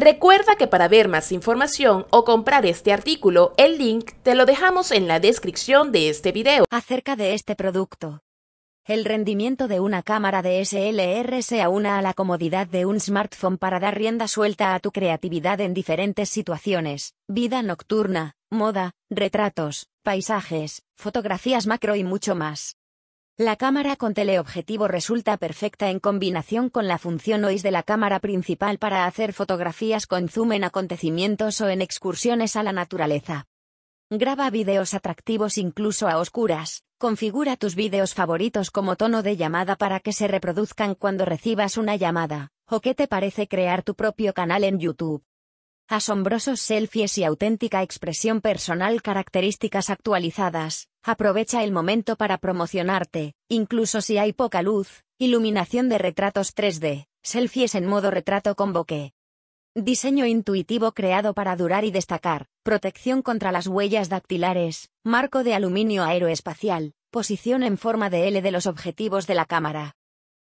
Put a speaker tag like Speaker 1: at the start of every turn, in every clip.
Speaker 1: Recuerda que para ver más información o comprar este artículo, el link te lo dejamos en la descripción de este video. Acerca de este producto.
Speaker 2: El rendimiento de una cámara de SLR se aúna a la comodidad de un smartphone para dar rienda suelta a tu creatividad en diferentes situaciones, vida nocturna, moda, retratos, paisajes, fotografías macro y mucho más. La cámara con teleobjetivo resulta perfecta en combinación con la función OIS de la cámara principal para hacer fotografías con zoom en acontecimientos o en excursiones a la naturaleza. Graba vídeos atractivos incluso a oscuras, configura tus vídeos favoritos como tono de llamada para que se reproduzcan cuando recibas una llamada, o qué te parece crear tu propio canal en YouTube. Asombrosos selfies y auténtica expresión personal características actualizadas, Aprovecha el momento para promocionarte, incluso si hay poca luz, iluminación de retratos 3D, selfies en modo retrato con bokeh. Diseño intuitivo creado para durar y destacar, protección contra las huellas dactilares, marco de aluminio aeroespacial, posición en forma de L de los objetivos de la cámara.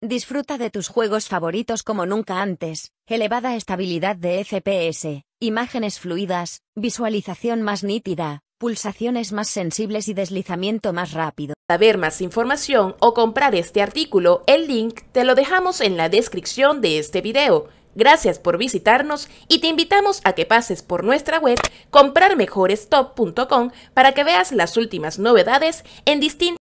Speaker 2: Disfruta de tus juegos favoritos como nunca antes, elevada estabilidad de FPS, imágenes fluidas, visualización más nítida, pulsaciones más sensibles y deslizamiento más rápido. Para ver más información o
Speaker 1: comprar este artículo, el link te lo dejamos en la descripción de este video. Gracias por visitarnos y te invitamos a que pases por nuestra web comprarmejorestop.com para que veas las últimas novedades en distintos